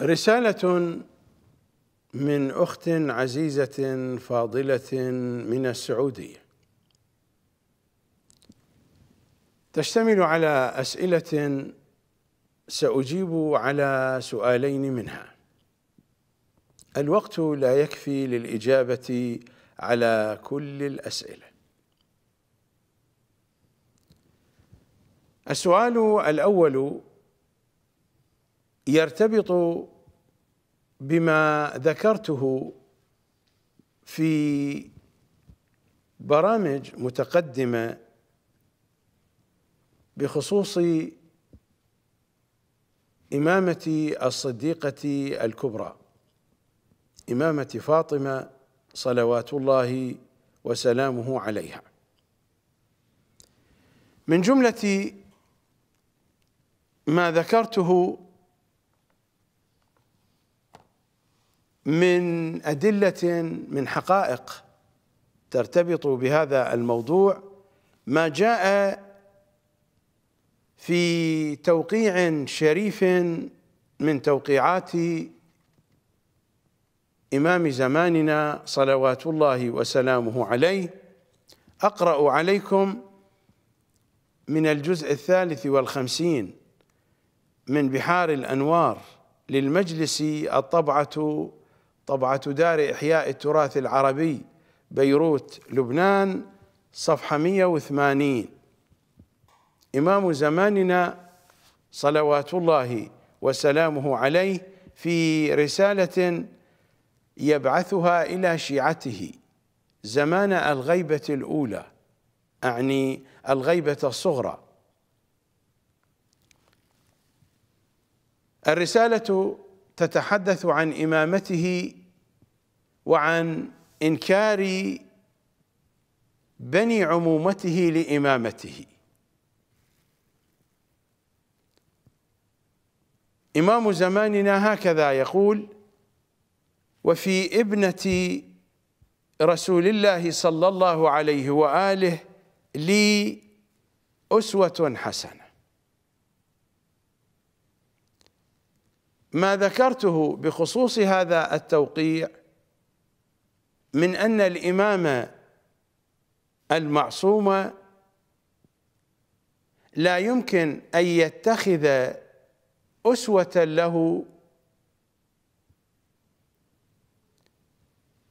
رسالة من أخت عزيزة فاضلة من السعودية تشتمل على أسئلة سأجيب على سؤالين منها الوقت لا يكفي للإجابة على كل الأسئلة السؤال الأول يرتبط بما ذكرته في برامج متقدمه بخصوص إمامة الصديقة الكبرى إمامة فاطمة صلوات الله وسلامه عليها من جملة ما ذكرته من أدلة من حقائق ترتبط بهذا الموضوع ما جاء في توقيع شريف من توقيعات إمام زماننا صلوات الله وسلامه عليه أقرأ عليكم من الجزء الثالث والخمسين من بحار الأنوار للمجلس الطبعة طبعة دار إحياء التراث العربي بيروت لبنان صفحة 180 إمام زماننا صلوات الله وسلامه عليه في رسالة يبعثها إلى شيعته زمان الغيبة الأولى أعني الغيبة الصغرى الرسالة تتحدث عن إمامته وعن إنكار بني عمومته لإمامته إمام زماننا هكذا يقول وفي ابنة رسول الله صلى الله عليه وآله لي أسوة حسنة ما ذكرته بخصوص هذا التوقيع من ان الامام المعصوم لا يمكن ان يتخذ اسوه له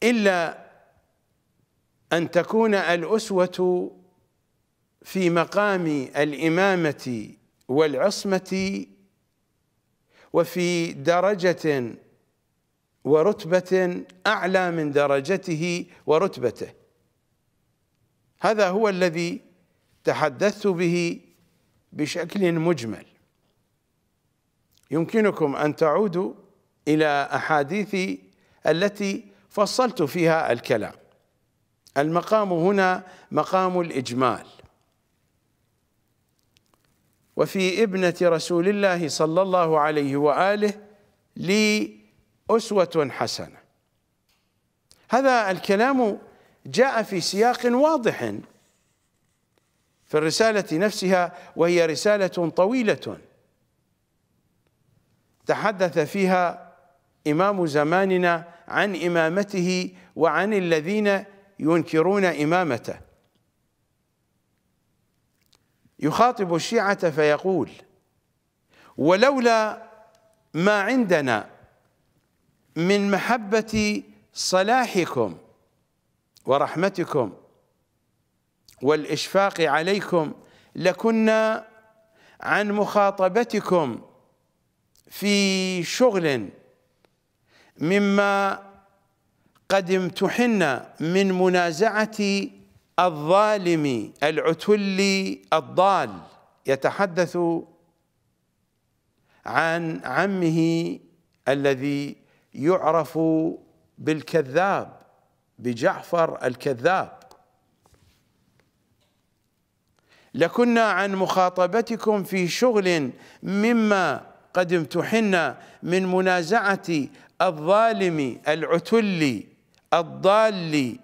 الا ان تكون الاسوه في مقام الامامه والعصمه وفي درجة ورتبة أعلى من درجته ورتبته هذا هو الذي تحدثت به بشكل مجمل يمكنكم أن تعودوا إلى أحاديثي التي فصلت فيها الكلام المقام هنا مقام الإجمال وفي ابنة رسول الله صلى الله عليه وآله لي أسوة حسنة هذا الكلام جاء في سياق واضح في الرسالة نفسها وهي رسالة طويلة تحدث فيها إمام زماننا عن إمامته وعن الذين ينكرون إمامته يخاطب الشيعة فيقول ولولا ما عندنا من محبة صلاحكم ورحمتكم والإشفاق عليكم لكنا عن مخاطبتكم في شغل مما قد امتحنا من منازعة الظالم العتل الضال يتحدث عن عمه الذي يعرف بالكذاب بجعفر الكذاب لكنا عن مخاطبتكم في شغل مما قد امتحنا من منازعة الظالم العتل الضال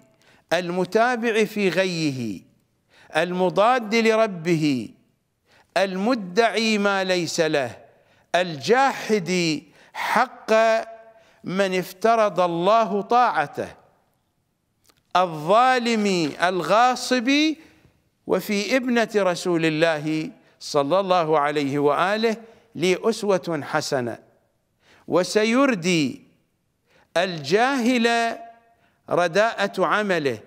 المتابع في غيه المضاد لربه المدعي ما ليس له الجاحد حق من افترض الله طاعته الظالم الغاصب وفي ابنة رسول الله صلى الله عليه وآله لي أسوة حسنة وسيردي الجاهل رداءة عمله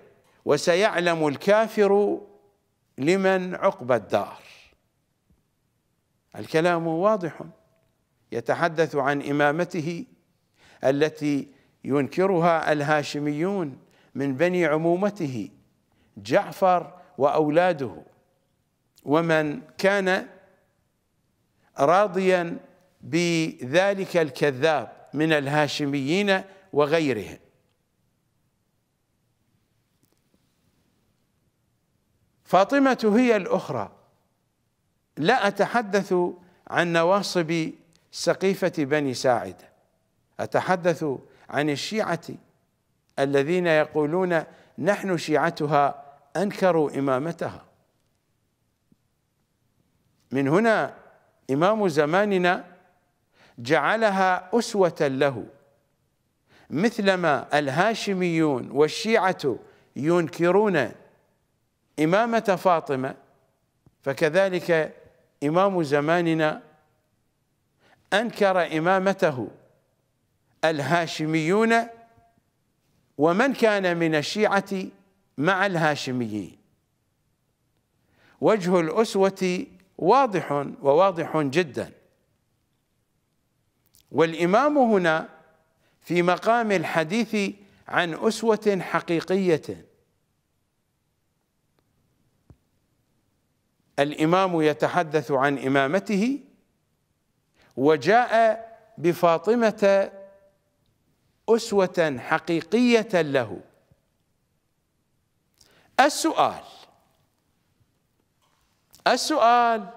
وسيعلم الكافر لمن عقبى الدار الكلام واضح يتحدث عن إمامته التي ينكرها الهاشميون من بني عمومته جعفر وأولاده ومن كان راضيا بذلك الكذاب من الهاشميين وغيرهم فاطمة هي الأخرى لا أتحدث عن نواصب سقيفة بني ساعدة أتحدث عن الشيعة الذين يقولون نحن شيعتها أنكروا إمامتها من هنا إمام زماننا جعلها أسوة له مثلما الهاشميون والشيعة ينكرون إمامة فاطمة فكذلك إمام زماننا أنكر إمامته الهاشميون ومن كان من الشيعة مع الهاشميين وجه الأسوة واضح وواضح جدا والإمام هنا في مقام الحديث عن أسوة حقيقية الإمام يتحدث عن إمامته وجاء بفاطمة أسوة حقيقية له السؤال السؤال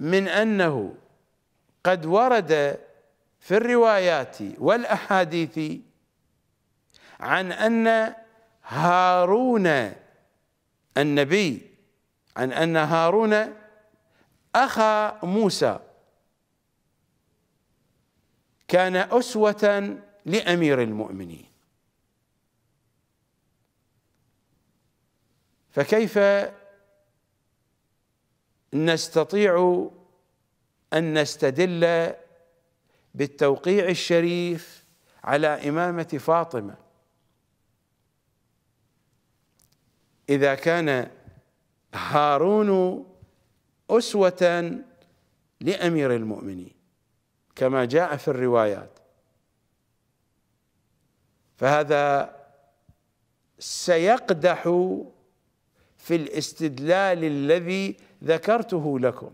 من أنه قد ورد في الروايات والأحاديث عن أن هارون النبي عن أن هارون أخا موسى كان أسوة لأمير المؤمنين فكيف نستطيع أن نستدل بالتوقيع الشريف على إمامة فاطمة إذا كان هارون أسوة لأمير المؤمنين كما جاء في الروايات فهذا سيقدح في الاستدلال الذي ذكرته لكم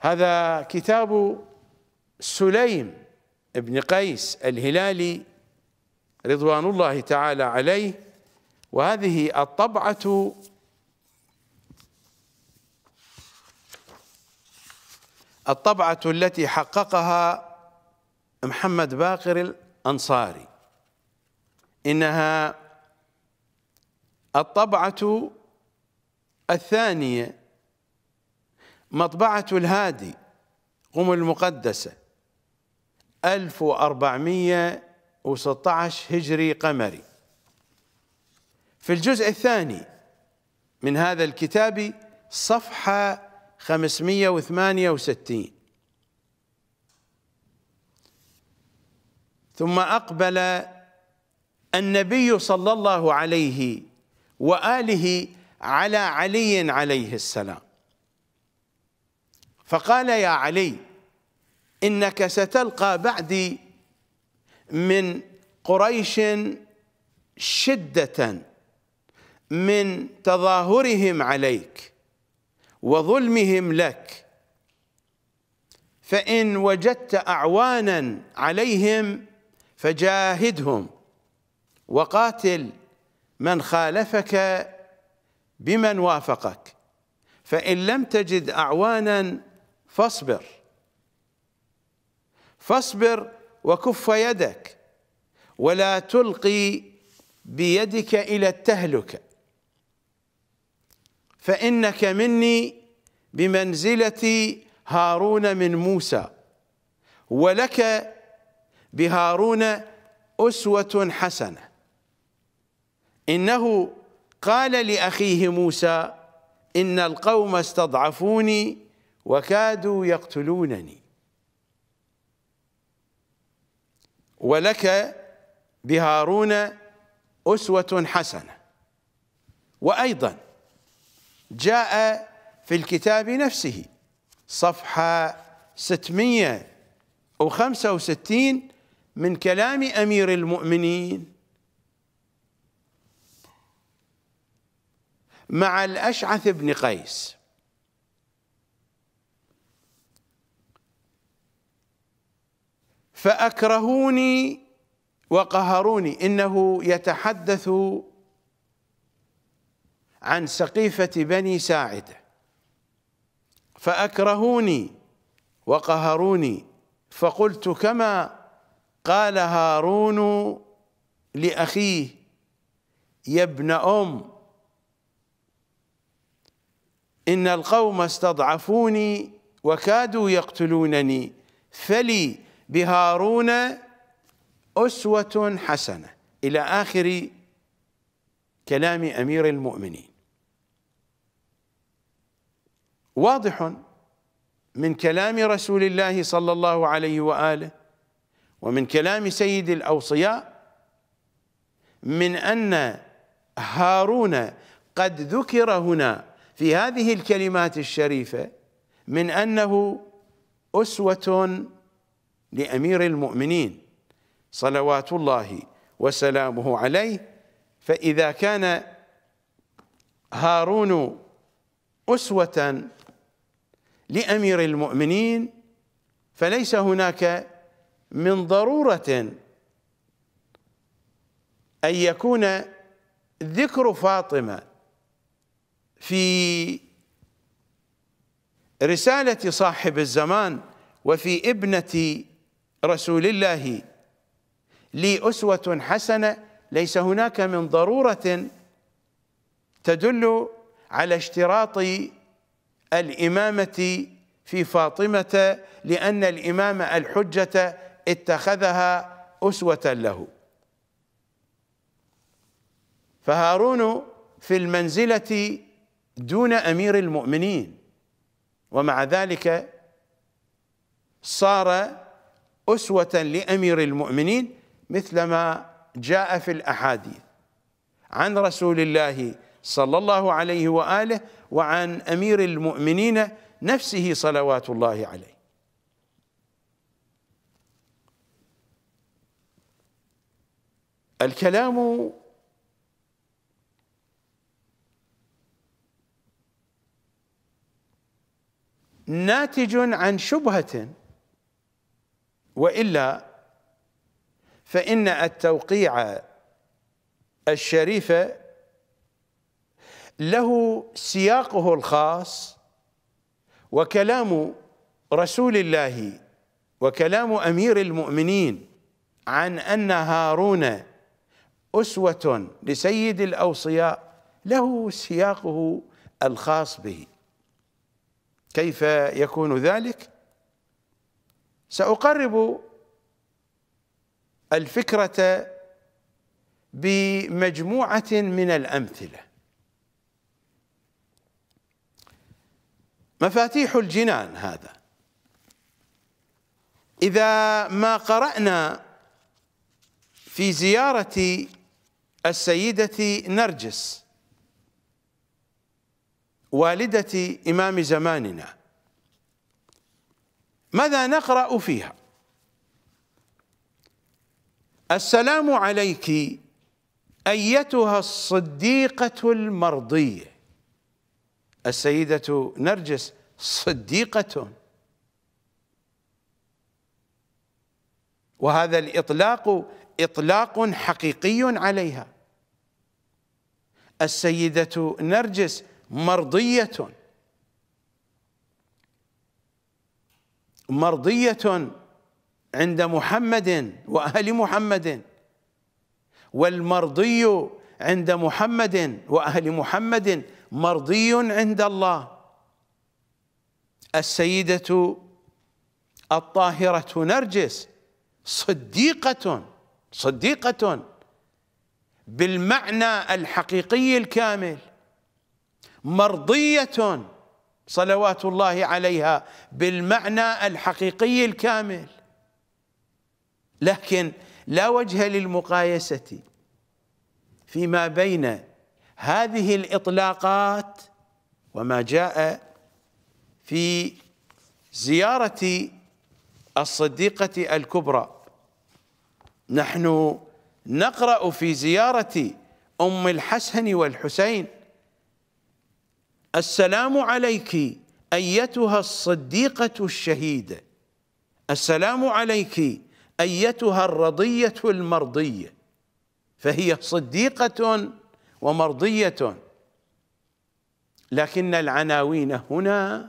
هذا كتاب سليم بن قيس الهلالي رضوان الله تعالى عليه وهذه الطبعة الطبعة التي حققها محمد باقر الأنصاري إنها الطبعة الثانية مطبعة الهادي قم المقدسة 1416 هجري قمري في الجزء الثاني من هذا الكتاب صفحة 568 ثم أقبل النبي صلى الله عليه وآله على علي عليه السلام فقال يا علي إنك ستلقى بعدي من قريش شدةً من تظاهرهم عليك وظلمهم لك فإن وجدت أعوانا عليهم فجاهدهم وقاتل من خالفك بمن وافقك فإن لم تجد أعوانا فاصبر فاصبر وكف يدك ولا تلقي بيدك إلى التهلكه فإنك مني بمنزلة هارون من موسى ولك بهارون أسوة حسنة إنه قال لأخيه موسى إن القوم استضعفوني وكادوا يقتلونني ولك بهارون أسوة حسنة وأيضا جاء في الكتاب نفسه صفحة 665 من كلام أمير المؤمنين مع الأشعث بن قيس فأكرهوني وقهروني إنه يتحدث عن سقيفة بني ساعدة فأكرهوني وقهروني فقلت كما قال هارون لأخيه يا ابن أم إن القوم استضعفوني وكادوا يقتلونني فلي بهارون أسوة حسنة إلى آخر كلام أمير المؤمنين واضح من كلام رسول الله صلى الله عليه واله ومن كلام سيد الاوصياء من ان هارون قد ذكر هنا في هذه الكلمات الشريفه من انه اسوه لامير المؤمنين صلوات الله وسلامه عليه فاذا كان هارون اسوه لامير المؤمنين فليس هناك من ضروره ان يكون ذكر فاطمه في رساله صاحب الزمان وفي ابنه رسول الله لي اسوه حسنه ليس هناك من ضروره تدل على اشتراط الإمامة في فاطمة لأن الامام الحجة اتخذها أسوة له فهارون في المنزلة دون أمير المؤمنين ومع ذلك صار أسوة لأمير المؤمنين مثلما جاء في الأحاديث عن رسول الله صلى الله عليه وآله وعن امير المؤمنين نفسه صلوات الله عليه الكلام ناتج عن شبهة وإلا فإن التوقيع الشريف له سياقه الخاص وكلام رسول الله وكلام امير المؤمنين عن ان هارون اسوه لسيد الاوصياء له سياقه الخاص به كيف يكون ذلك ساقرب الفكره بمجموعه من الامثله مفاتيح الجنان هذا إذا ما قرأنا في زيارة السيدة نرجس والدة إمام زماننا ماذا نقرأ فيها السلام عليك أيتها الصديقة المرضية السيدة نرجس صديقة وهذا الإطلاق إطلاق حقيقي عليها السيدة نرجس مرضية مرضية عند محمد وأهل محمد والمرضي عند محمد وأهل محمد مرضي عند الله السيدة الطاهرة نرجس صديقة صديقة بالمعنى الحقيقي الكامل مرضية صلوات الله عليها بالمعنى الحقيقي الكامل لكن لا وجه للمقايسة فيما بين هذه الإطلاقات وما جاء في زيارة الصديقة الكبرى نحن نقرأ في زيارة أم الحسن والحسين السلام عليك أيتها الصديقة الشهيدة السلام عليك أيتها الرضية المرضية فهي صديقة ومرضية لكن العناوين هنا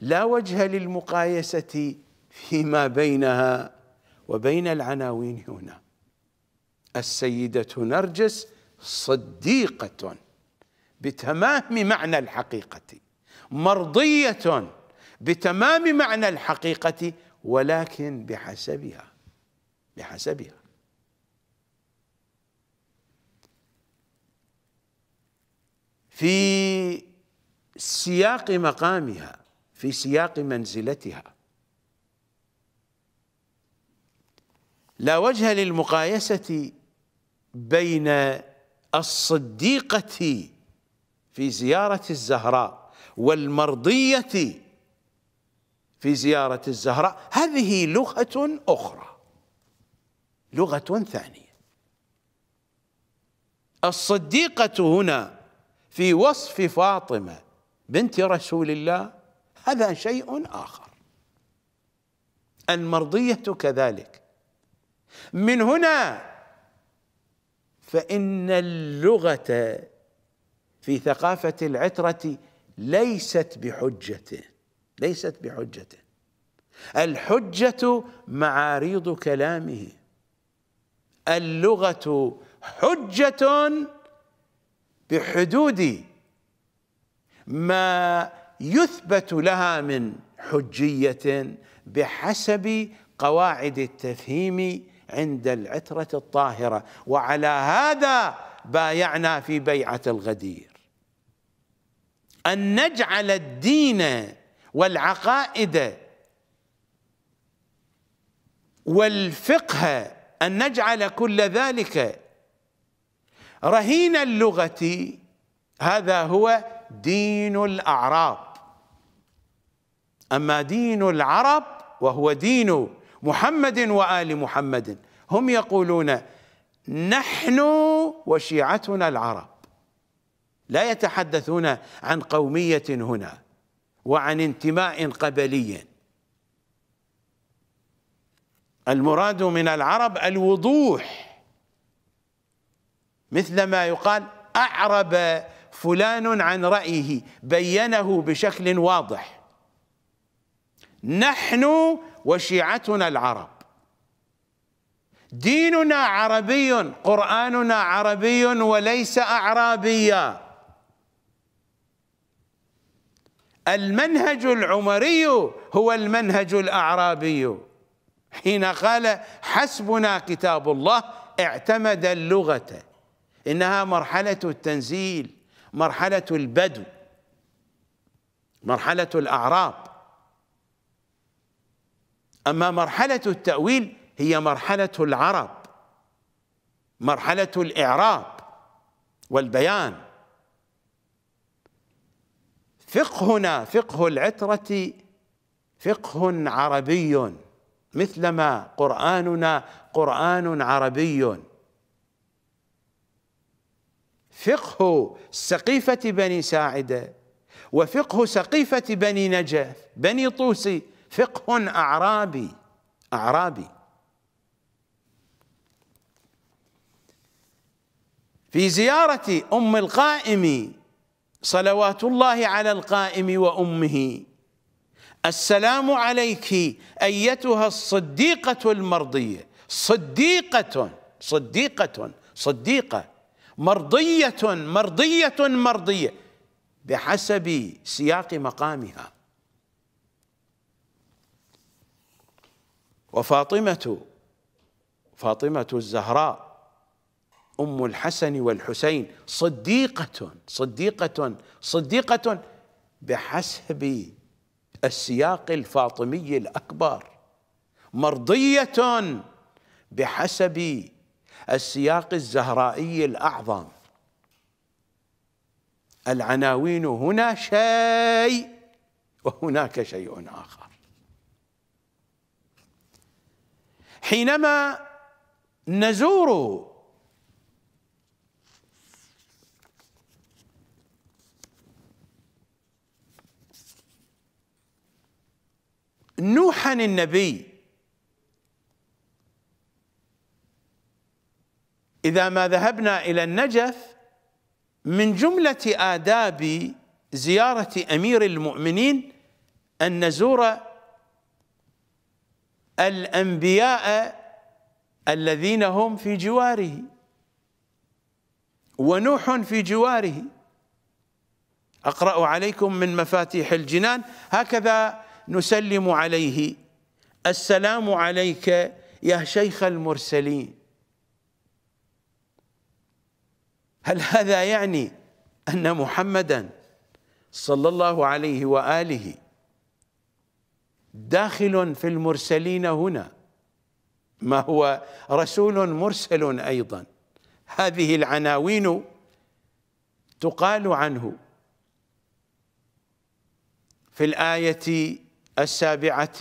لا وجه للمقايسة فيما بينها وبين العناوين هنا السيدة نرجس صديقة بتمام معنى الحقيقة مرضية بتمام معنى الحقيقة ولكن بحسبها بحسبها في سياق مقامها في سياق منزلتها لا وجه للمقايسة بين الصديقة في زيارة الزهراء والمرضية في زيارة الزهراء هذه لغة أخرى لغة ثانية الصديقة هنا في وصف فاطمه بنت رسول الله هذا شيء اخر المرضيه كذلك من هنا فان اللغه في ثقافه العتره ليست بحجته ليست بحجته الحجه معاريض كلامه اللغه حجه بحدود ما يثبت لها من حجية بحسب قواعد التفهيم عند العترة الطاهرة وعلى هذا بايعنا في بيعة الغدير أن نجعل الدين والعقائد والفقه أن نجعل كل ذلك رهين اللغة هذا هو دين الأعراب أما دين العرب وهو دين محمد وآل محمد هم يقولون نحن وشيعتنا العرب لا يتحدثون عن قومية هنا وعن انتماء قبلي المراد من العرب الوضوح مثل ما يقال أعرب فلان عن رأيه بينه بشكل واضح نحن وشيعتنا العرب ديننا عربي قرآننا عربي وليس أعرابيا المنهج العمري هو المنهج الأعرابي حين قال حسبنا كتاب الله اعتمد اللغة إنها مرحلة التنزيل مرحلة البدو مرحلة الأعراب أما مرحلة التأويل هي مرحلة العرب مرحلة الإعراب والبيان فقهنا فقه العترة فقه عربي مثلما قرآننا قرآن عربي فقه سقيفة بني ساعدة وفقه سقيفة بني نجف بني طوسي فقه أعرابي أعرابي في زيارة أم القائم صلوات الله على القائم وأمه السلام عليك أيتها الصديقة المرضية صديقة صديقة صديقة, صديقة مرضية مرضية مرضية بحسب سياق مقامها وفاطمة فاطمة الزهراء أم الحسن والحسين صديقة صديقة صديقة بحسب السياق الفاطمي الأكبر مرضية بحسب السياق الزهرائي الأعظم العناوين هنا شيء وهناك شيء آخر حينما نزور نوحا النبي إذا ما ذهبنا إلى النجف من جملة آداب زيارة أمير المؤمنين أن نزور الأنبياء الذين هم في جواره ونوح في جواره أقرأ عليكم من مفاتيح الجنان هكذا نسلم عليه السلام عليك يا شيخ المرسلين هل هذا يعني أن محمدا صلى الله عليه وآله داخل في المرسلين هنا ما هو رسول مرسل أيضا هذه العناوين تقال عنه في الآية السابعة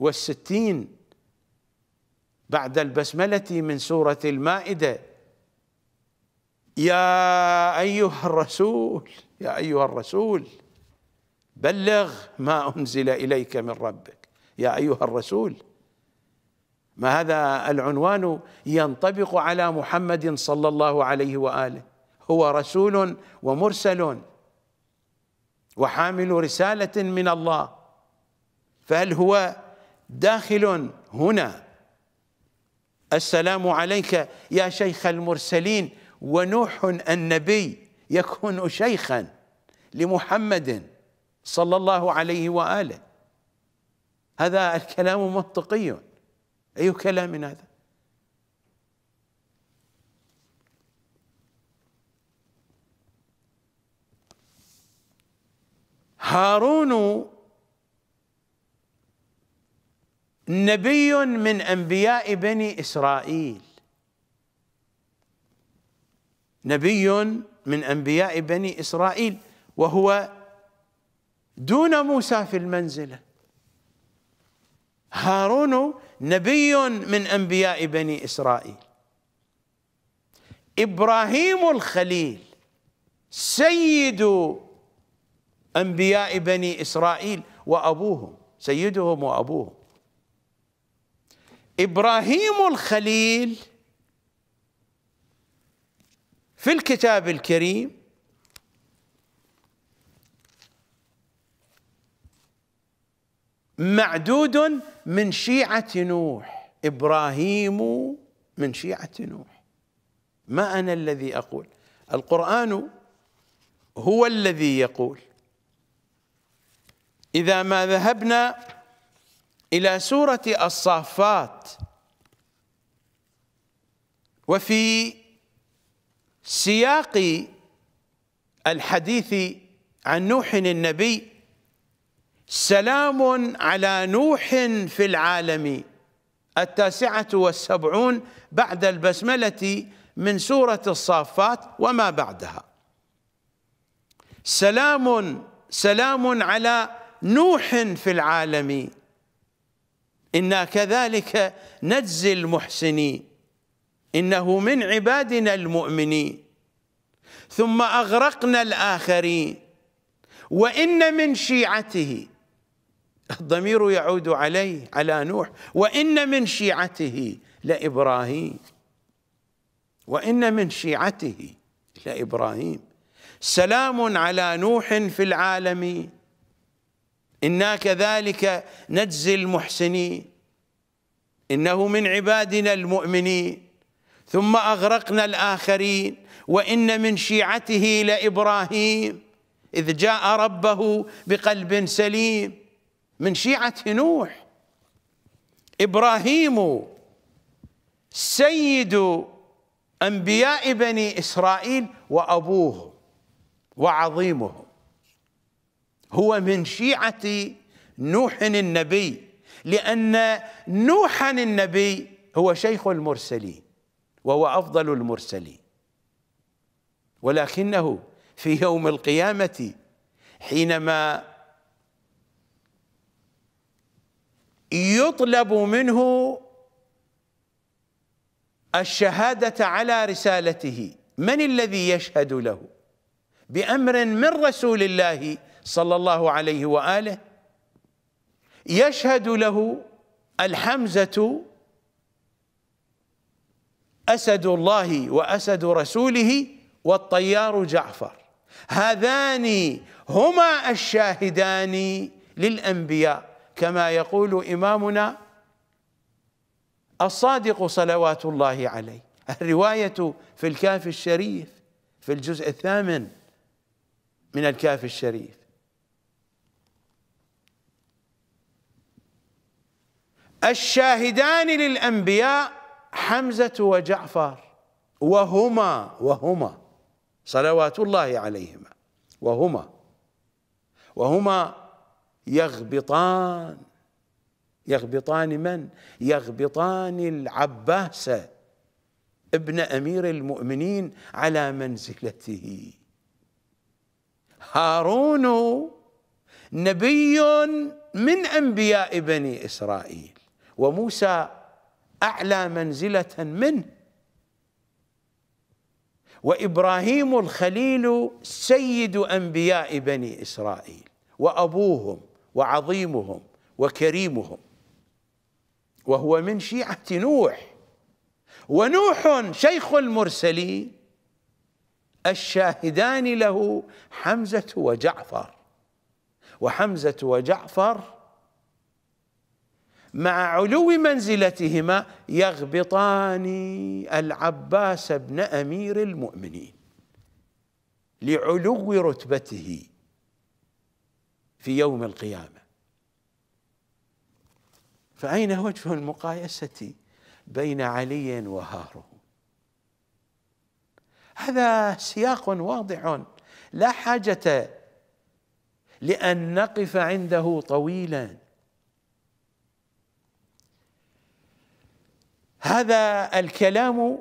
والستين بعد البسملة من سورة المائدة يا ايها الرسول يا ايها الرسول بلغ ما انزل اليك من ربك يا ايها الرسول ما هذا العنوان ينطبق على محمد صلى الله عليه واله هو رسول ومرسل وحامل رساله من الله فهل هو داخل هنا السلام عليك يا شيخ المرسلين ونوح النبي يكون شيخا لمحمد صلى الله عليه واله هذا الكلام منطقي اي كلام هذا هارون نبي من انبياء بني اسرائيل نبي من انبياء بني اسرائيل وهو دون موسى في المنزله هارون نبي من انبياء بني اسرائيل ابراهيم الخليل سيد انبياء بني اسرائيل وابوهم سيدهم وابوهم ابراهيم الخليل في الكتاب الكريم معدود من شيعة نوح إبراهيم من شيعة نوح ما أنا الذي أقول القرآن هو الذي يقول إذا ما ذهبنا إلى سورة الصافات وفي سياق الحديث عن نوح النبي سلام على نوح في العالم التاسعة والسبعون بعد البسملة من سورة الصافات وما بعدها سلام سلام على نوح في العالم إنا كذلك نجزي المحسنين إنه من عبادنا المؤمنين ثم أغرقنا الآخرين وإن من شيعته الضمير يعود عليه على نوح وإن من شيعته لإبراهيم وإن من شيعته لإبراهيم سلام على نوح في العالمين إنا كذلك نجزي المحسنين إنه من عبادنا المؤمنين ثم أغرقنا الآخرين وإن من شيعته لإبراهيم إذ جاء ربه بقلب سليم من شيعة نوح إبراهيم سيد أنبياء بني إسرائيل وأبوه وعظيمه هو من شيعة نوح النبي لأن نوحا النبي هو شيخ المرسلين وهو أفضل المرسلين ولكنه في يوم القيامة حينما يطلب منه الشهادة على رسالته من الذي يشهد له بأمر من رسول الله صلى الله عليه وآله يشهد له الحمزة أسد الله وأسد رسوله والطيار جعفر هذان هما الشاهدان للأنبياء كما يقول إمامنا الصادق صلوات الله عليه الرواية في الكافي الشريف في الجزء الثامن من الكافي الشريف الشاهدان للأنبياء حمزة وجعفر وهما وهما صلوات الله عليهما وهما وهما يغبطان يغبطان من؟ يغبطان العباس ابن أمير المؤمنين على منزلته هارون نبي من أنبياء بني إسرائيل وموسى أعلى منزلة منه وإبراهيم الخليل سيد أنبياء بني إسرائيل وأبوهم وعظيمهم وكريمهم وهو من شيعة نوح ونوح شيخ المرسلين الشاهدان له حمزة وجعفر وحمزة وجعفر مع علو منزلتهما يغبطان العباس بن امير المؤمنين لعلو رتبته في يوم القيامه فاين وجه المقايسه بين علي وهارون هذا سياق واضح لا حاجه لان نقف عنده طويلا هذا الكلام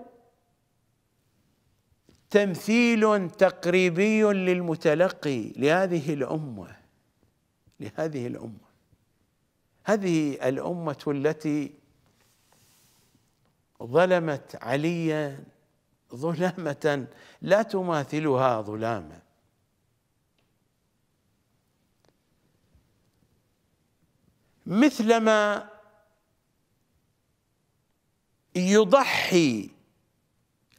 تمثيل تقريبي للمتلقي لهذه الامه لهذه الامه هذه الامه التي ظلمت عليا ظلامه لا تماثلها ظلامه مثلما يضحي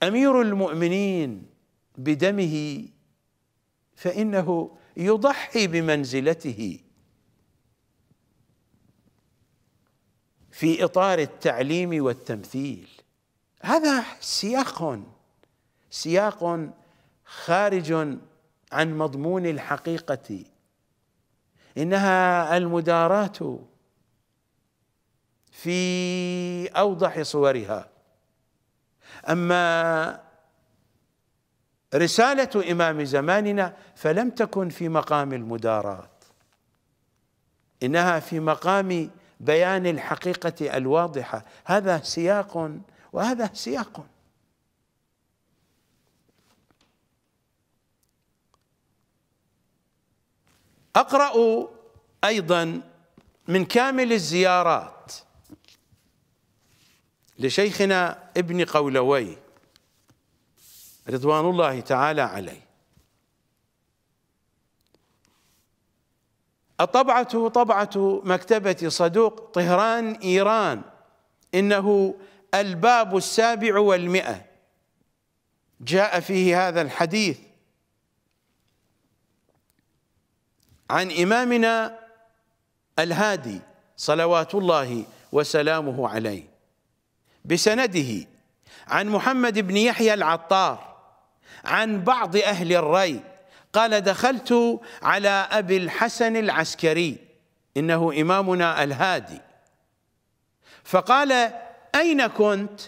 امير المؤمنين بدمه فانه يضحي بمنزلته في اطار التعليم والتمثيل هذا سياق سياق خارج عن مضمون الحقيقه انها المداراه في اوضح صورها اما رساله امام زماننا فلم تكن في مقام المدارات انها في مقام بيان الحقيقه الواضحه هذا سياق وهذا سياق اقرا ايضا من كامل الزيارات لشيخنا ابن قولوي رضوان الله تعالى عليه الطبعة طبعة مكتبة صدوق طهران إيران إنه الباب السابع والمئة جاء فيه هذا الحديث عن إمامنا الهادي صلوات الله وسلامه عليه بسنده عن محمد بن يحيى العطار عن بعض أهل الري قال دخلت على أبي الحسن العسكري إنه إمامنا الهادي فقال أين كنت؟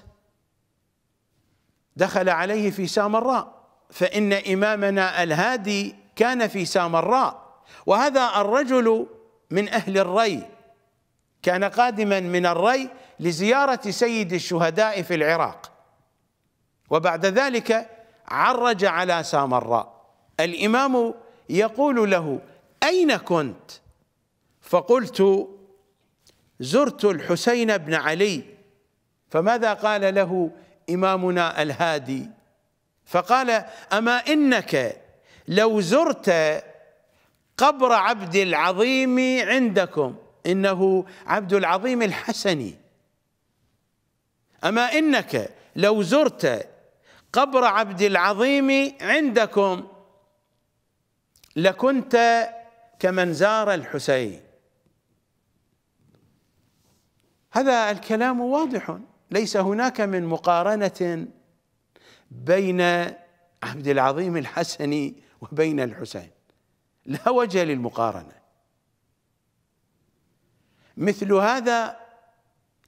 دخل عليه في سامراء فإن إمامنا الهادي كان في سامراء وهذا الرجل من أهل الري كان قادما من الري لزيارة سيد الشهداء في العراق وبعد ذلك عرج على سامراء الإمام يقول له أين كنت؟ فقلت زرت الحسين بن علي فماذا قال له إمامنا الهادي فقال أما إنك لو زرت قبر عبد العظيم عندكم إنه عبد العظيم الحسني أما إنك لو زرت قبر عبد العظيم عندكم لكنت كمن زار الحسين هذا الكلام واضح ليس هناك من مقارنة بين عبد العظيم الحسني وبين الحسين لا وجه للمقارنة مثل هذا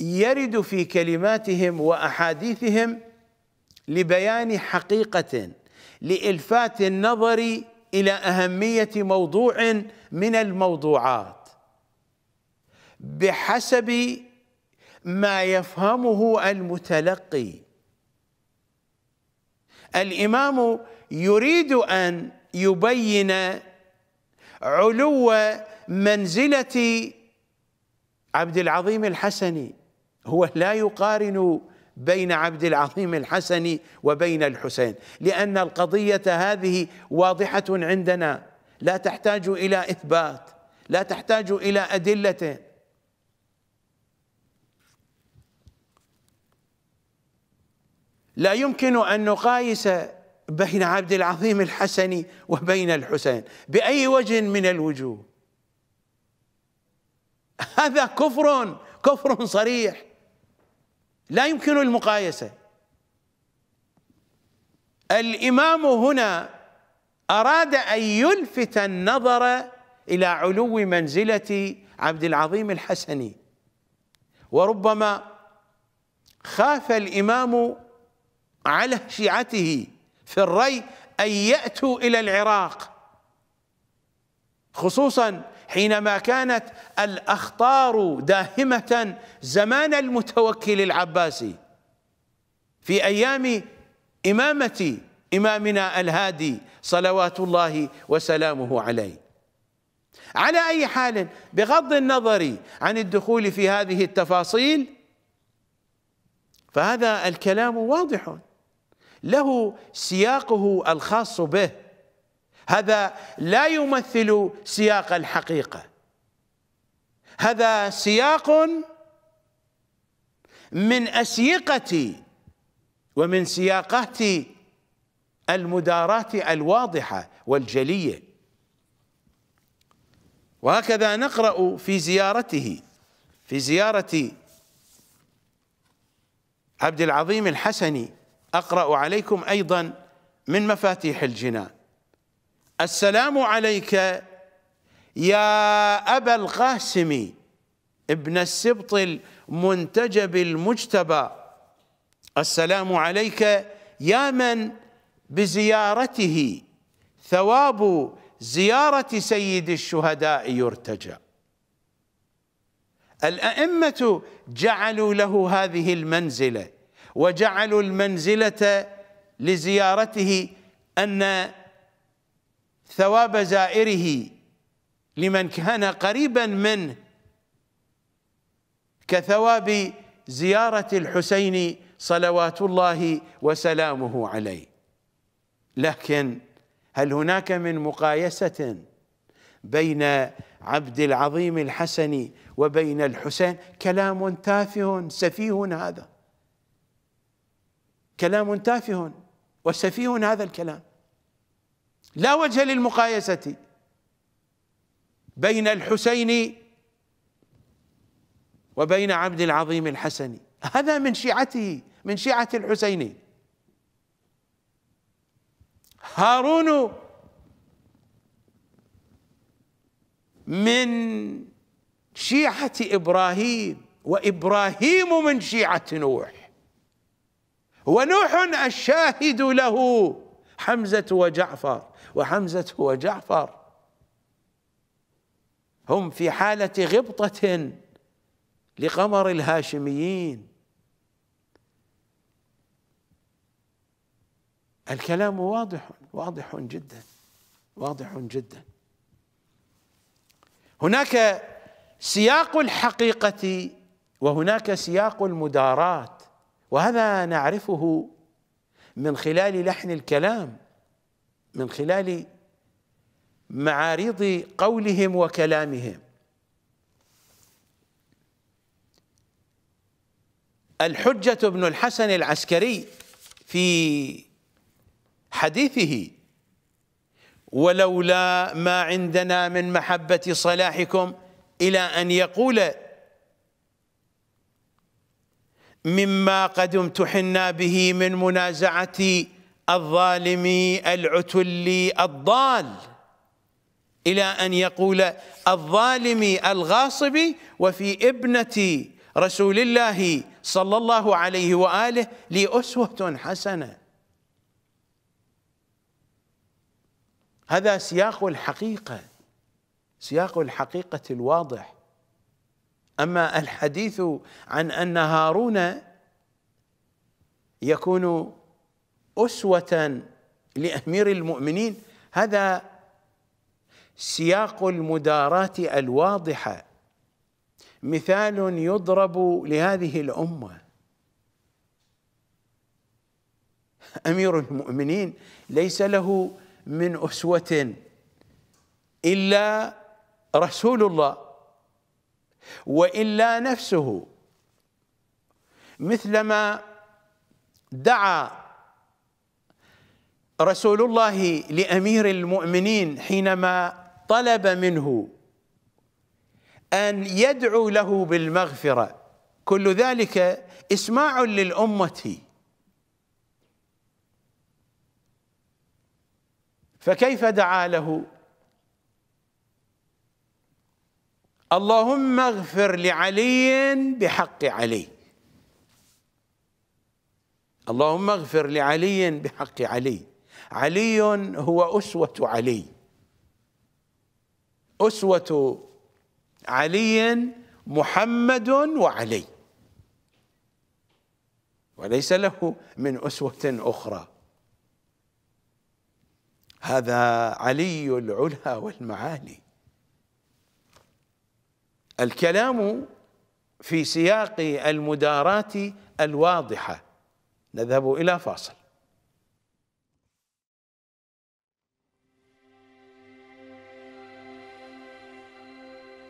يرد في كلماتهم واحاديثهم لبيان حقيقه لالفات النظر الى اهميه موضوع من الموضوعات بحسب ما يفهمه المتلقي الامام يريد ان يبين علو منزله عبد العظيم الحسني هو لا يقارن بين عبد العظيم الحسني وبين الحسين لأن القضية هذه واضحة عندنا لا تحتاج إلى إثبات لا تحتاج إلى أدلة لا يمكن أن نقايس بين عبد العظيم الحسني وبين الحسين بأي وجه من الوجوه هذا كفر كفر صريح لا يمكن المقايسة الإمام هنا أراد أن يلفت النظر إلى علو منزلة عبد العظيم الحسني وربما خاف الإمام على شيعته في الري أن يأتوا إلى العراق خصوصا حينما كانت الأخطار داهمة زمان المتوكل العباسي في أيام إمامة إمامنا الهادي صلوات الله وسلامه عليه على أي حال بغض النظر عن الدخول في هذه التفاصيل فهذا الكلام واضح له سياقه الخاص به هذا لا يمثل سياق الحقيقة هذا سياق من أسيقة ومن سياقات المدارات الواضحة والجلية وهكذا نقرأ في زيارته في زيارة عبد العظيم الحسني أقرأ عليكم أيضا من مفاتيح الجنان السلام عليك يا أبا القاسم ابن السبط المنتجب المجتبى السلام عليك يا من بزيارته ثواب زيارة سيد الشهداء يرتجى الأئمة جعلوا له هذه المنزلة وجعلوا المنزلة لزيارته أن ثواب زائره لمن كان قريبا منه كثواب زيارة الحسين صلوات الله وسلامه عليه لكن هل هناك من مقايسة بين عبد العظيم الحسن وبين الحسين كلام تافه سفيه هذا كلام تافه وسفيه هذا الكلام لا وجه للمقايسة بين الحسين وبين عبد العظيم الحسني هذا من شيعته من شيعة الحسين هارون من شيعة إبراهيم وإبراهيم من شيعة نوح ونوح الشاهد له حمزة وجعفر وحمزة وجعفر هم في حالة غبطة لقمر الهاشميين الكلام واضح واضح جدا واضح جدا هناك سياق الحقيقة وهناك سياق المدارات وهذا نعرفه من خلال لحن الكلام من خلال معارض قولهم وكلامهم الحجة بن الحسن العسكري في حديثه ولولا ما عندنا من محبة صلاحكم إلى أن يقول مما قد امتحنا به من منازعة الظالم العتل الضال إلى أن يقول الظالم الغاصب وفي ابنة رسول الله صلى الله عليه وآله لي أسوة حسنة هذا سياق الحقيقة سياق الحقيقة الواضح أما الحديث عن أن هارون يكون اسوه لامير المؤمنين هذا سياق المداراه الواضحه مثال يضرب لهذه الامه امير المؤمنين ليس له من اسوه الا رسول الله والا نفسه مثلما دعا رسول الله لامير المؤمنين حينما طلب منه ان يدعو له بالمغفره كل ذلك اسماع للامه فكيف دعا له اللهم اغفر لعلي بحق علي اللهم اغفر لعلي بحق علي علي هو أسوة علي أسوة علي محمد وعلي وليس له من أسوة أخرى هذا علي العلا والمعالي الكلام في سياق المدارات الواضحة نذهب إلى فاصل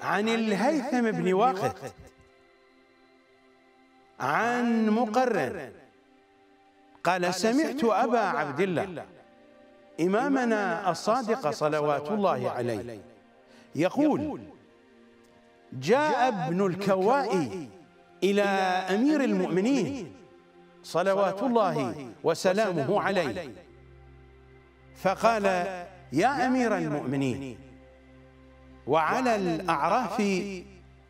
عن الهيثم بن واقد عن مقرن قال سمعت أبا عبد الله إمامنا الصادق صلوات الله عليه يقول جاء ابن الكوائي إلى أمير المؤمنين صلوات الله وسلامه عليه فقال يا أمير المؤمنين وعلى الأعراف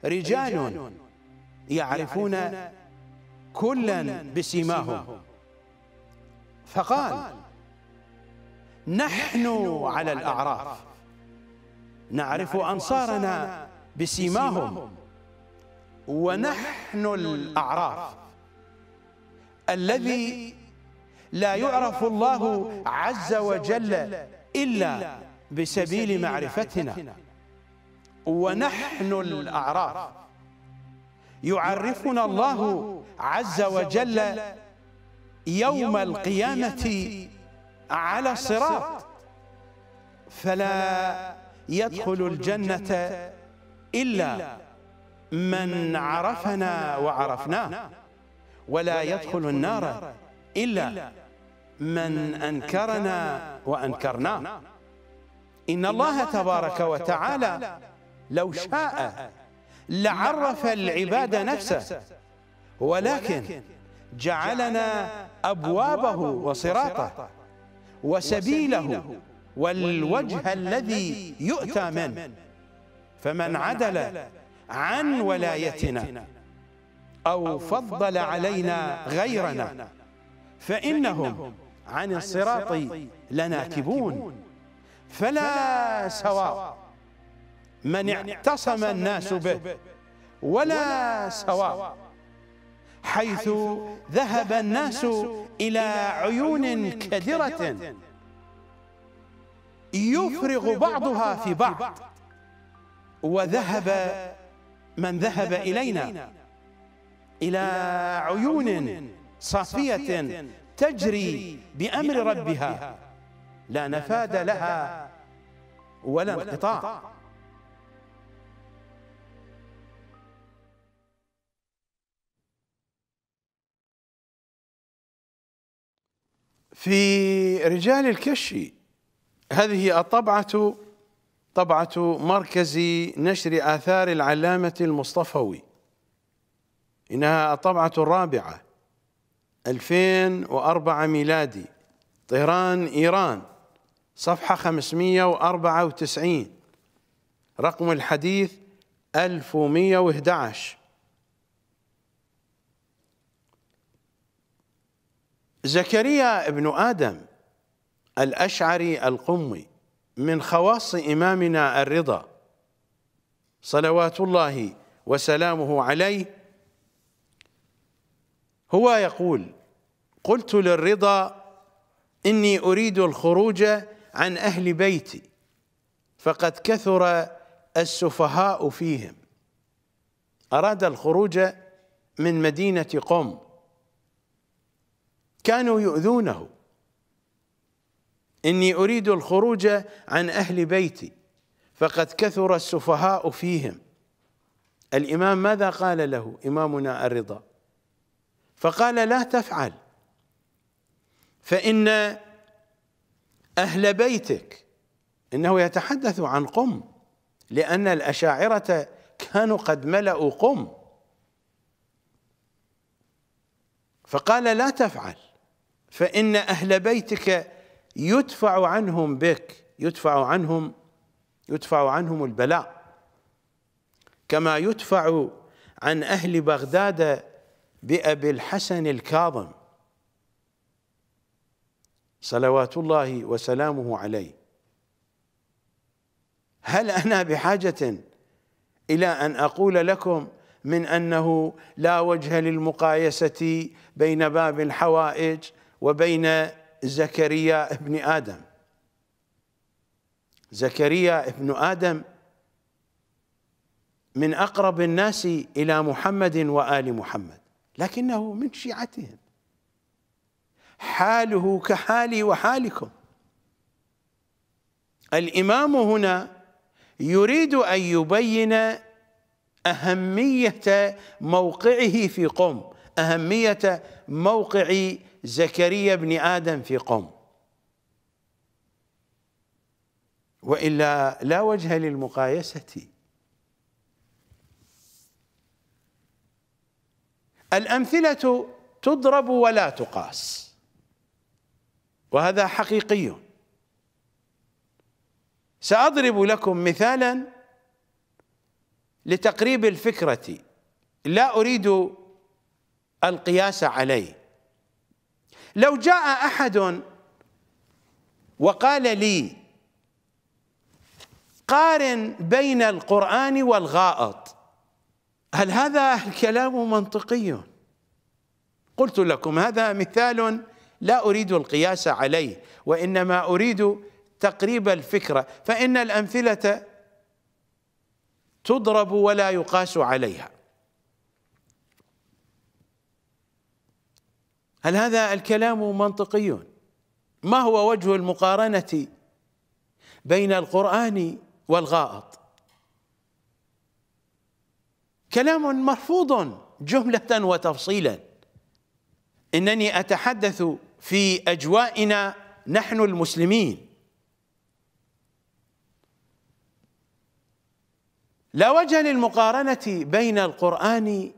رجال يعرفون كلا بسيماهم فقال نحن على الأعراف نعرف أنصارنا بسيماهم ونحن الأعراف الذي لا يعرف الله عز وجل إلا بسبيل معرفتنا ونحن الأعراف يعرفنا الله عز وجل يوم القيامة على الصراط فلا يدخل الجنة إلا من عرفنا وعرفناه ولا يدخل النار إلا من أنكرنا وأنكرناه إن الله تبارك وتعالى لو شاء لعرف العباد نفسه ولكن جعلنا أبوابه وصراطه وسبيله والوجه الذي يؤتى منه فمن عدل عن ولايتنا أو فضل علينا غيرنا فإنهم عن الصراط لناكبون فلا سواء من اعتصم الناس به ولا سواء حيث ذهب الناس إلى عيون كدرة يفرغ بعضها في بعض وذهب من ذهب إلينا إلى عيون صافية تجري بأمر ربها لا نفاد لها ولا انقطاع في رجال الكشي هذه الطبعة طبعة مركز نشر آثار العلامة المصطفوي إنها الطبعة الرابعة 2004 ميلادي طهران إيران صفحة 594 رقم الحديث 1111 زكريا ابن آدم الأشعري القمي من خواص إمامنا الرضا صلوات الله وسلامه عليه هو يقول قلت للرضا إني أريد الخروج عن أهل بيتي فقد كثر السفهاء فيهم أراد الخروج من مدينة قم كانوا يؤذونه إني أريد الخروج عن أهل بيتي فقد كثر السفهاء فيهم الإمام ماذا قال له إمامنا الرضا فقال لا تفعل فإن أهل بيتك إنه يتحدث عن قم لأن الأشاعرة كانوا قد ملأوا قم فقال لا تفعل فإن أهل بيتك يدفع عنهم بك يدفع عنهم يدفع عنهم البلاء كما يدفع عن أهل بغداد بأبي الحسن الكاظم صلوات الله وسلامه عليه هل أنا بحاجة إلى أن أقول لكم من أنه لا وجه للمقايسة بين باب الحوائج وبين زكريا ابن آدم زكريا ابن آدم من أقرب الناس إلى محمد وآل محمد لكنه من شيعتهم حاله كحالي وحالكم الإمام هنا يريد أن يبين أهمية موقعه في قم أهمية موقع زكريا بن آدم في قوم وإلا لا وجه للمقايسة الأمثلة تضرب ولا تقاس وهذا حقيقي سأضرب لكم مثالا لتقريب الفكرة لا أريد القياس عليه لو جاء احد وقال لي قارن بين القران والغائط هل هذا الكلام منطقي قلت لكم هذا مثال لا اريد القياس عليه وانما اريد تقريب الفكره فان الامثله تضرب ولا يقاس عليها هل هذا الكلام منطقي ما هو وجه المقارنه بين القران والغائط كلام مرفوض جمله وتفصيلا انني اتحدث في اجوائنا نحن المسلمين لا وجه للمقارنه بين القران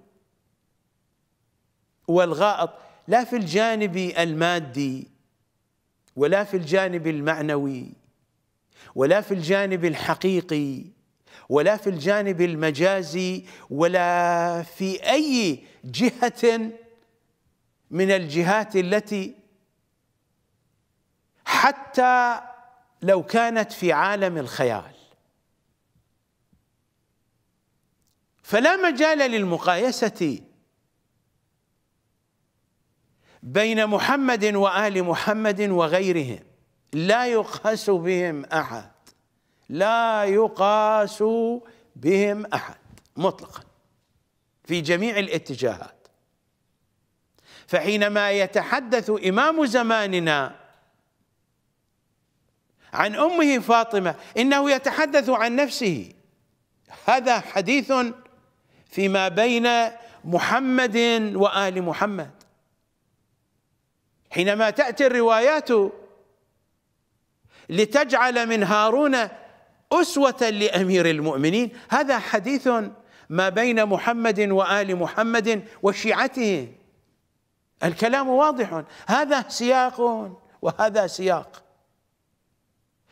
والغائط لا في الجانب المادي ولا في الجانب المعنوي ولا في الجانب الحقيقي ولا في الجانب المجازي ولا في اي جهه من الجهات التي حتى لو كانت في عالم الخيال فلا مجال للمقايسه بين محمد وآل محمد وغيرهم لا يقاس بهم أحد لا يقاس بهم أحد مطلقا في جميع الاتجاهات فحينما يتحدث إمام زماننا عن أمه فاطمة إنه يتحدث عن نفسه هذا حديث فيما بين محمد وآل محمد حينما تأتي الروايات لتجعل من هارون أسوة لأمير المؤمنين هذا حديث ما بين محمد وآل محمد وشيعته الكلام واضح هذا سياق وهذا سياق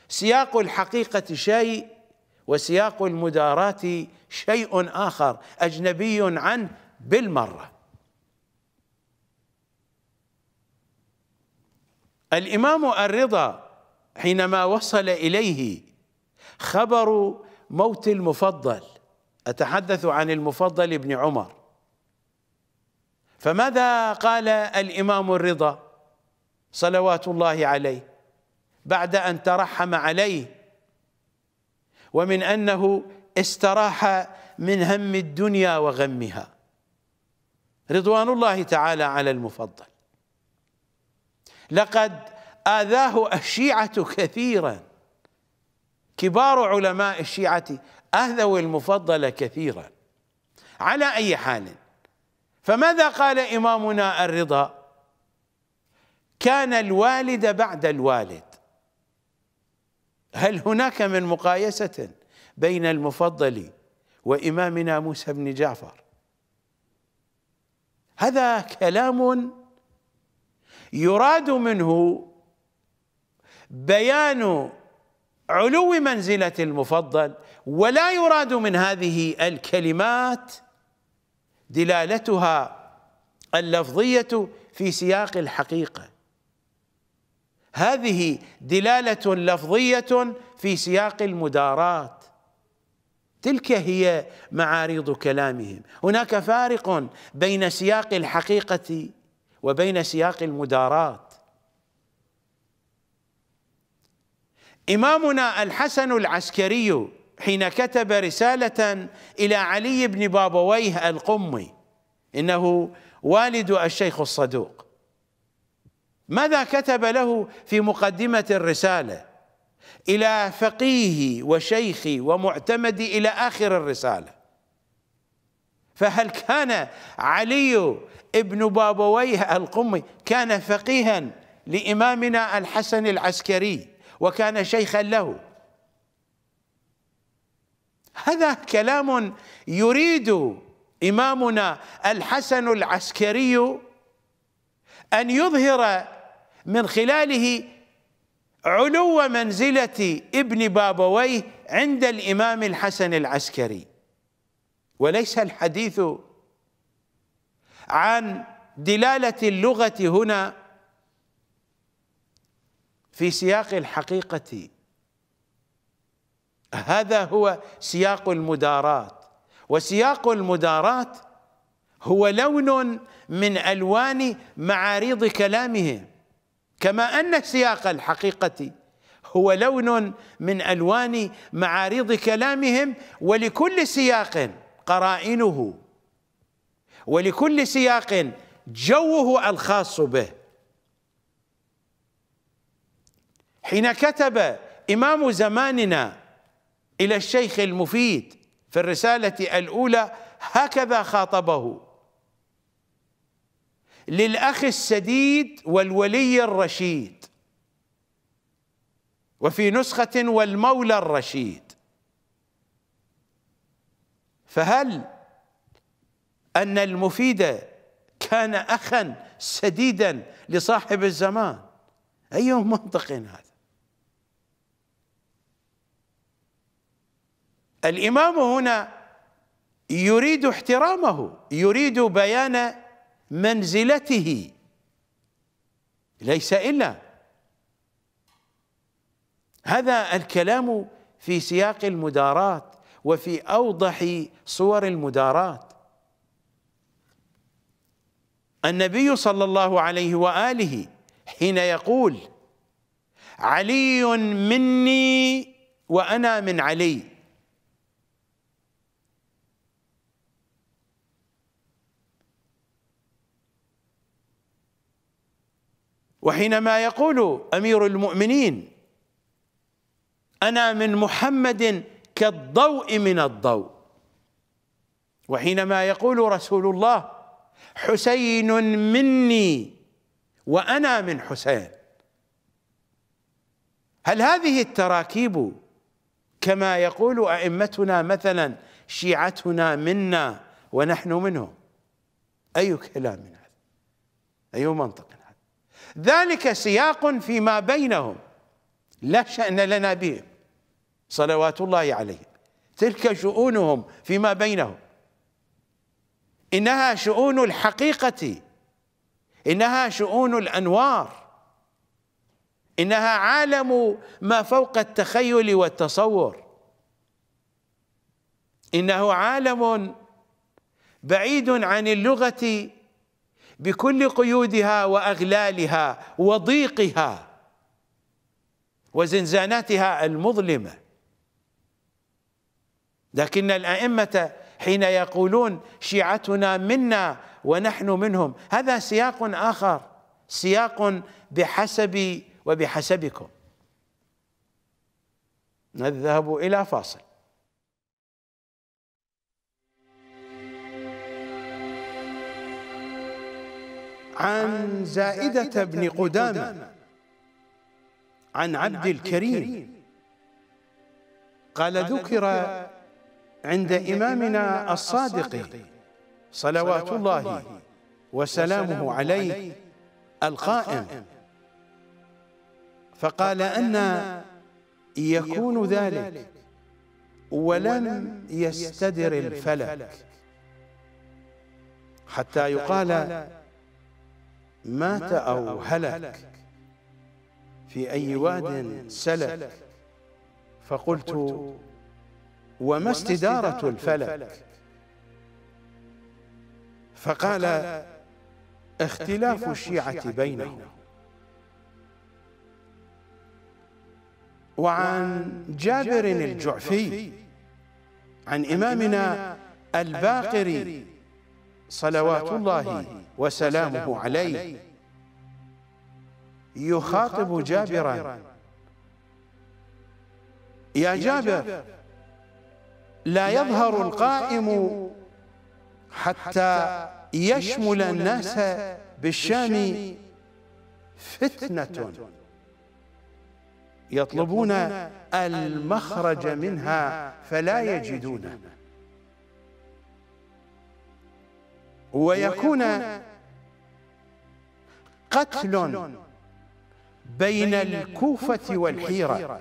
سياق الحقيقة شيء وسياق المداراة شيء آخر أجنبي عنه بالمرة الامام الرضا حينما وصل اليه خبر موت المفضل اتحدث عن المفضل بن عمر فماذا قال الامام الرضا صلوات الله عليه بعد ان ترحم عليه ومن انه استراح من هم الدنيا وغمها رضوان الله تعالى على المفضل لقد آذاه الشيعة كثيرا كبار علماء الشيعة أهذوا المفضل كثيرا على أي حال فماذا قال إمامنا الرضا كان الوالد بعد الوالد هل هناك من مقايسة بين المفضل وإمامنا موسى بن جعفر هذا كلام يراد منه بيان علو منزلة المفضل ولا يراد من هذه الكلمات دلالتها اللفظية في سياق الحقيقة هذه دلالة لفظية في سياق المدارات تلك هي معارض كلامهم هناك فارق بين سياق الحقيقة وبين سياق المدارات إمامنا الحسن العسكري حين كتب رسالة إلى علي بن بابويه القمي إنه والد الشيخ الصدوق ماذا كتب له في مقدمة الرسالة إلى فقيه وشيخي ومعتمدي إلى آخر الرسالة فهل كان علي ابن بابويه القمي كان فقيها لإمامنا الحسن العسكري وكان شيخا له هذا كلام يريد إمامنا الحسن العسكري أن يظهر من خلاله علو منزلة ابن بابويه عند الإمام الحسن العسكري وليس الحديث عن دلاله اللغه هنا في سياق الحقيقه هذا هو سياق المدارات وسياق المدارات هو لون من الوان معاريض كلامهم كما ان سياق الحقيقه هو لون من الوان معاريض كلامهم ولكل سياق قرائنه ولكل سياق جوه الخاص به حين كتب إمام زماننا إلى الشيخ المفيد في الرسالة الأولى هكذا خاطبه للأخ السديد والولي الرشيد وفي نسخة والمولى الرشيد فهل أن المفيد كان أخا سديدا لصاحب الزمان أي منطق هذا الإمام هنا يريد احترامه يريد بيان منزلته ليس إلا هذا الكلام في سياق المدارات وفي أوضح صور المداراة النبي صلى الله عليه وآله حين يقول علي مني وأنا من علي وحينما يقول أمير المؤمنين أنا من محمد كالضوء من الضوء وحينما يقول رسول الله حسين مني وانا من حسين هل هذه التراكيب كما يقول ائمتنا مثلا شيعتنا منا ونحن منهم اي كلام هذا اي منطق هذا ذلك سياق فيما بينهم لا شان لنا بهم صلوات الله عليه تلك شؤونهم فيما بينهم إنها شؤون الحقيقة إنها شؤون الأنوار إنها عالم ما فوق التخيل والتصور إنه عالم بعيد عن اللغة بكل قيودها وأغلالها وضيقها وزنزاناتها المظلمه لكن الائمه حين يقولون شيعتنا منا ونحن منهم هذا سياق اخر سياق بحسبي وبحسبكم نذهب الى فاصل عن زائدة بن قدامة عن عبد الكريم قال ذكر عند إمامنا الصادق صلوات الله وسلامه عليه القائم فقال أن يكون ذلك ولم يستدر الفلك حتى يقال مات أو هلك في أي واد سلك فقلت وما استدارة الفلك فقال اختلاف الشيعة بينهم وعن جابر الجعفي عن إمامنا الباقري صلوات الله وسلامه عليه يخاطب جابرا يا جابر لا يظهر القائم حتى يشمل الناس بالشام فتنة يطلبون المخرج منها فلا يجدونه ويكون قتل بين الكوفة والحيرة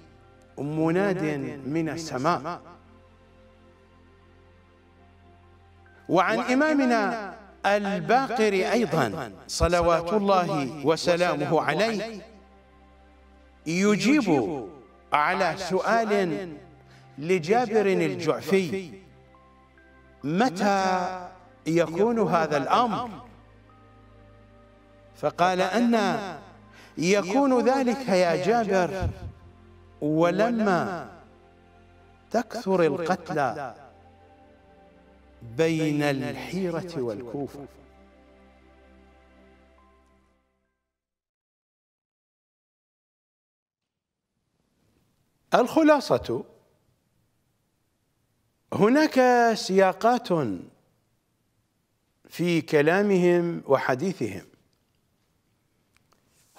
مناد من السماء وعن إمامنا الباقر أيضا صلوات الله وسلامه عليه يجيب على سؤال لجابر الجعفي متى يكون هذا الأمر فقال أن يكون ذلك يا جابر ولما تكثر القتلى بين الحيرة والكوفة الخلاصة هناك سياقات في كلامهم وحديثهم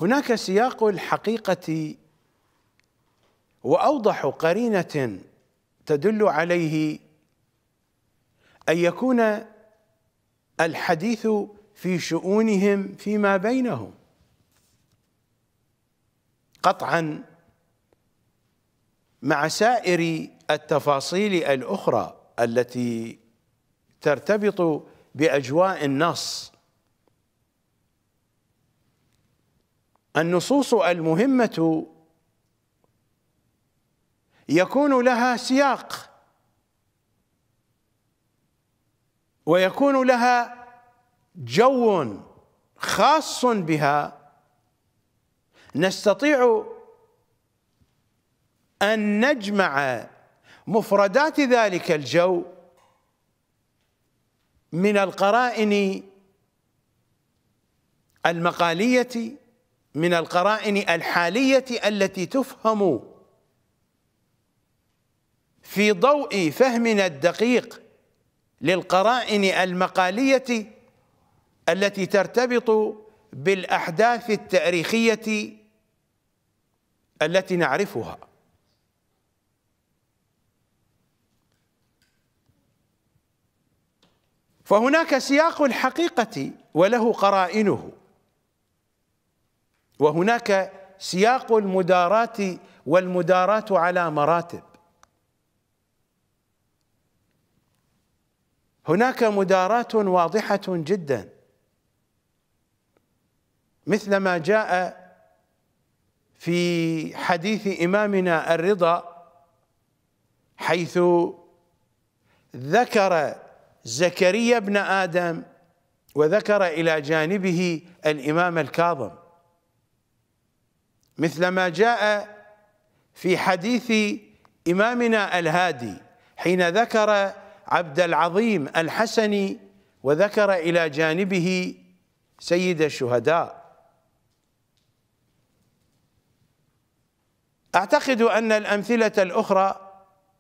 هناك سياق الحقيقة واوضح قرينه تدل عليه ان يكون الحديث في شؤونهم فيما بينهم قطعا مع سائر التفاصيل الاخرى التي ترتبط باجواء النص النصوص المهمه يكون لها سياق ويكون لها جو خاص بها نستطيع ان نجمع مفردات ذلك الجو من القرائن المقاليه من القرائن الحاليه التي تفهم في ضوء فهمنا الدقيق للقرائن المقاليه التي ترتبط بالاحداث التاريخيه التي نعرفها فهناك سياق الحقيقه وله قرائنه وهناك سياق المدارات والمدارات على مراتب هناك مداراة واضحة جدا مثل ما جاء في حديث إمامنا الرضا حيث ذكر زكريا بن آدم وذكر إلى جانبه الإمام الكاظم مثل ما جاء في حديث إمامنا الهادي حين ذكر عبد العظيم الحسني وذكر إلى جانبه سيد الشهداء أعتقد أن الأمثلة الأخرى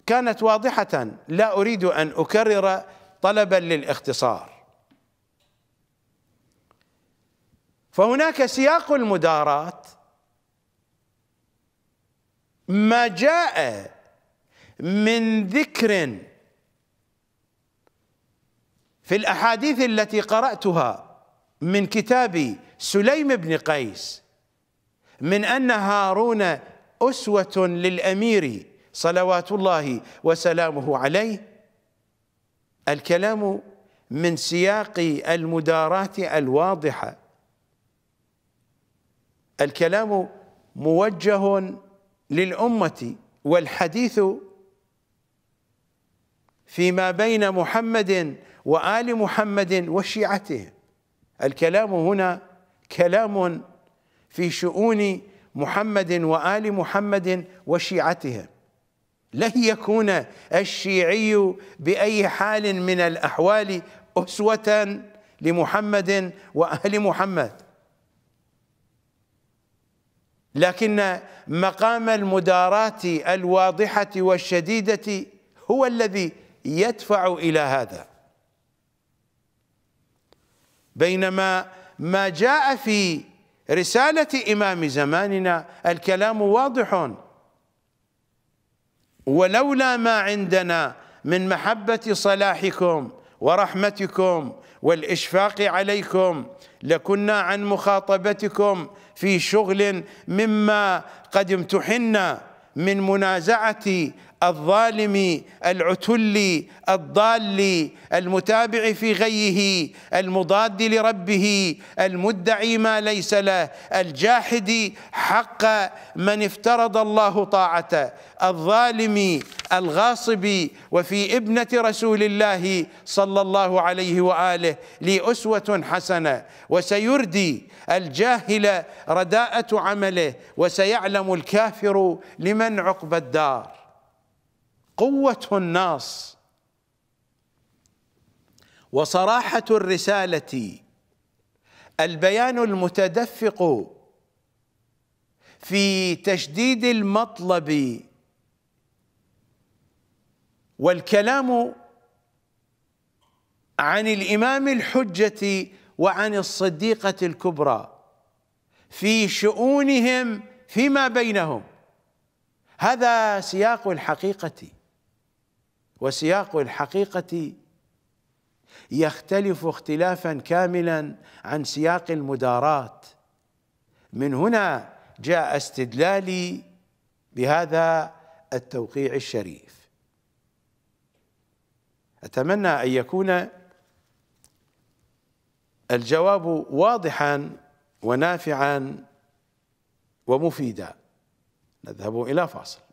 كانت واضحة لا أريد أن أكرر طلبا للاختصار فهناك سياق المدارات ما جاء من ذكر في الأحاديث التي قرأتها من كتاب سليم بن قيس من أن هارون أسوة للأمير صلوات الله وسلامه عليه الكلام من سياق المدارات الواضحة الكلام موجه للأمة والحديث فيما بين محمد وآل محمد وشيعته الكلام هنا كلام في شؤون محمد وآل محمد وشيعته لن يكون الشيعي بأي حال من الأحوال أسوة لمحمد وأهل محمد لكن مقام المداراة الواضحة والشديدة هو الذي يدفع إلى هذا بينما ما جاء في رسالة إمام زماننا الكلام واضح ولولا ما عندنا من محبة صلاحكم ورحمتكم والإشفاق عليكم لكنا عن مخاطبتكم في شغل مما قد امتحنا من منازعة الظالم العتل الضال المتابع في غيه المضاد لربه المدعي ما ليس له الجاحد حق من افترض الله طاعته الظالم الغاصب وفي ابنة رسول الله صلى الله عليه وآله لي أسوة حسنة وسيردي الجاهل رداءة عمله وسيعلم الكافر لمن عقب الدار قوة الناس وصراحة الرسالة البيان المتدفق في تشديد المطلب والكلام عن الإمام الحجة وعن الصديقة الكبرى في شؤونهم فيما بينهم هذا سياق الحقيقه وسياق الحقيقة يختلف اختلافا كاملا عن سياق المدارات من هنا جاء استدلالي بهذا التوقيع الشريف أتمنى أن يكون الجواب واضحا ونافعا ومفيدا نذهب إلى فاصل